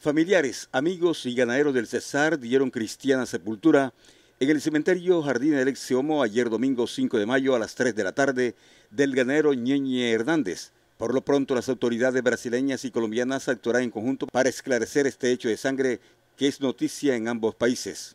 Familiares, amigos y ganaderos del Cesar dieron cristiana sepultura en el cementerio Jardín del Exiomo ayer domingo 5 de mayo a las 3 de la tarde del ganadero Ñeñe Hernández. Por lo pronto, las autoridades brasileñas y colombianas actuarán en conjunto para esclarecer este hecho de sangre que es noticia en ambos países.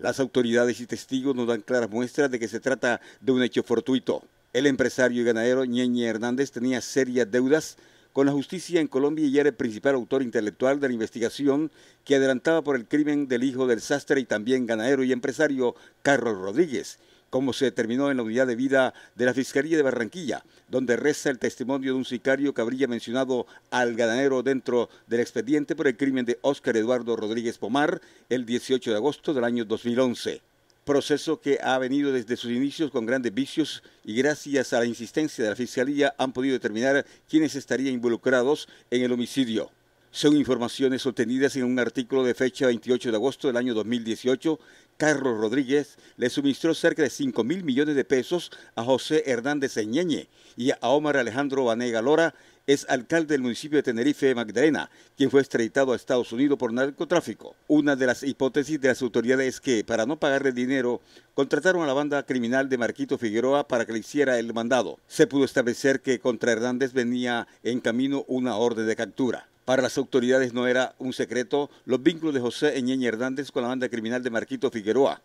Las autoridades y testigos nos dan claras muestras de que se trata de un hecho fortuito. El empresario y ganadero Ñeñe Hernández tenía serias deudas con la justicia en Colombia y era el principal autor intelectual de la investigación que adelantaba por el crimen del hijo del sastre y también ganadero y empresario Carlos Rodríguez, como se determinó en la unidad de vida de la Fiscalía de Barranquilla, donde reza el testimonio de un sicario que habría mencionado al ganadero dentro del expediente por el crimen de Óscar Eduardo Rodríguez Pomar el 18 de agosto del año 2011 proceso que ha venido desde sus inicios con grandes vicios y gracias a la insistencia de la Fiscalía han podido determinar quiénes estarían involucrados en el homicidio. Son informaciones obtenidas en un artículo de fecha 28 de agosto del año 2018. Carlos Rodríguez le suministró cerca de 5 mil millones de pesos a José Hernández Eñeñe y a Omar Alejandro Vanega Lora es alcalde del municipio de Tenerife, Magdalena, quien fue extraditado a Estados Unidos por narcotráfico. Una de las hipótesis de las autoridades es que, para no pagarle dinero, contrataron a la banda criminal de Marquito Figueroa para que le hiciera el mandado. Se pudo establecer que contra Hernández venía en camino una orden de captura. Para las autoridades no era un secreto los vínculos de José Eñeña Hernández con la banda criminal de Marquito Figueroa,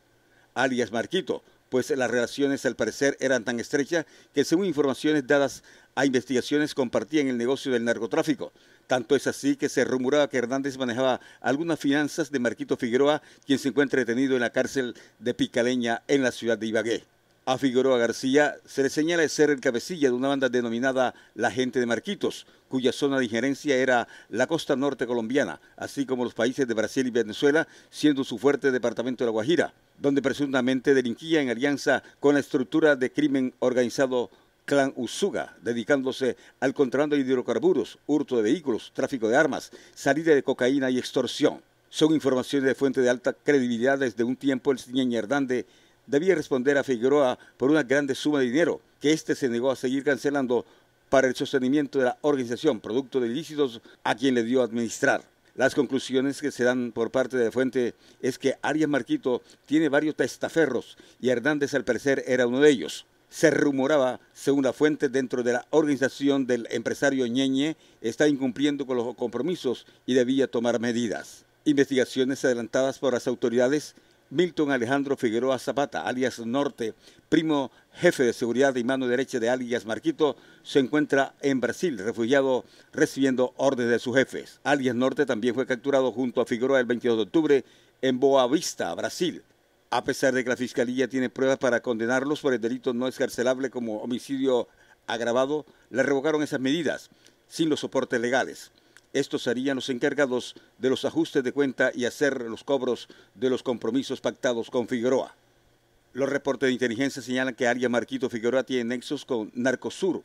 alias Marquito, pues las relaciones al parecer eran tan estrechas que según informaciones dadas a investigaciones compartían el negocio del narcotráfico. Tanto es así que se rumoraba que Hernández manejaba algunas finanzas de Marquito Figueroa, quien se encuentra detenido en la cárcel de Picaleña en la ciudad de Ibagué. A Figueroa García se le señala ser el cabecilla de una banda denominada La Gente de Marquitos, cuya zona de injerencia era la costa norte colombiana, así como los países de Brasil y Venezuela, siendo su fuerte departamento de La Guajira, donde presuntamente delinquía en alianza con la estructura de crimen organizado Clan Usuga, dedicándose al contrabando de hidrocarburos, hurto de vehículos, tráfico de armas, salida de cocaína y extorsión. Son informaciones de fuente de alta credibilidad desde un tiempo el señor Hernández debía responder a Figueroa por una grande suma de dinero que éste se negó a seguir cancelando para el sostenimiento de la organización, producto de ilícitos a quien le dio a administrar. Las conclusiones que se dan por parte de fuente es que Arias Marquito tiene varios testaferros y Hernández al parecer era uno de ellos. Se rumoraba, según la fuente, dentro de la organización del empresario Ñeñe, está incumpliendo con los compromisos y debía tomar medidas. Investigaciones adelantadas por las autoridades Milton Alejandro Figueroa Zapata, alias Norte, primo jefe de seguridad y mano derecha de alias Marquito, se encuentra en Brasil, refugiado, recibiendo órdenes de sus jefes. Alias Norte también fue capturado junto a Figueroa el 22 de octubre en Boa Vista, Brasil. A pesar de que la Fiscalía tiene pruebas para condenarlos por el delito no escarcelable como homicidio agravado, le revocaron esas medidas sin los soportes legales. Estos serían los encargados de los ajustes de cuenta y hacer los cobros de los compromisos pactados con Figueroa. Los reportes de inteligencia señalan que Aria Marquito Figueroa tiene nexos con Narcosur,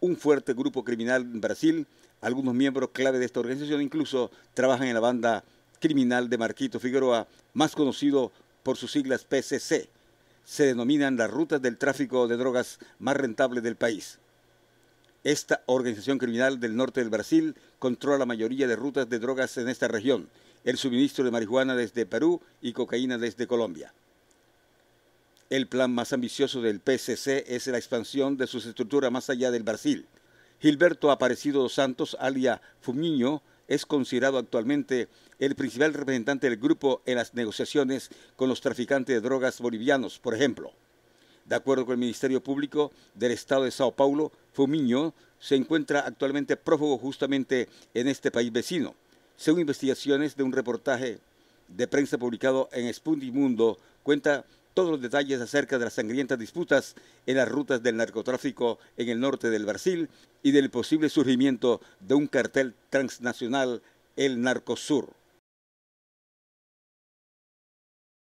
un fuerte grupo criminal en Brasil. Algunos miembros clave de esta organización incluso trabajan en la banda criminal de Marquito Figueroa, más conocido por sus siglas PCC. Se denominan las rutas del tráfico de drogas más rentables del país. Esta organización criminal del norte del Brasil controla la mayoría de rutas de drogas en esta región, el suministro de marihuana desde Perú y cocaína desde Colombia. El plan más ambicioso del PCC es la expansión de sus estructuras más allá del Brasil. Gilberto Aparecido dos Santos, alias Fumiño, es considerado actualmente el principal representante del grupo en las negociaciones con los traficantes de drogas bolivianos, por ejemplo. De acuerdo con el Ministerio Público del Estado de Sao Paulo, Fumiño se encuentra actualmente prófugo justamente en este país vecino. Según investigaciones de un reportaje de prensa publicado en Mundo, cuenta todos los detalles acerca de las sangrientas disputas en las rutas del narcotráfico en el norte del Brasil y del posible surgimiento de un cartel transnacional, el Narcosur.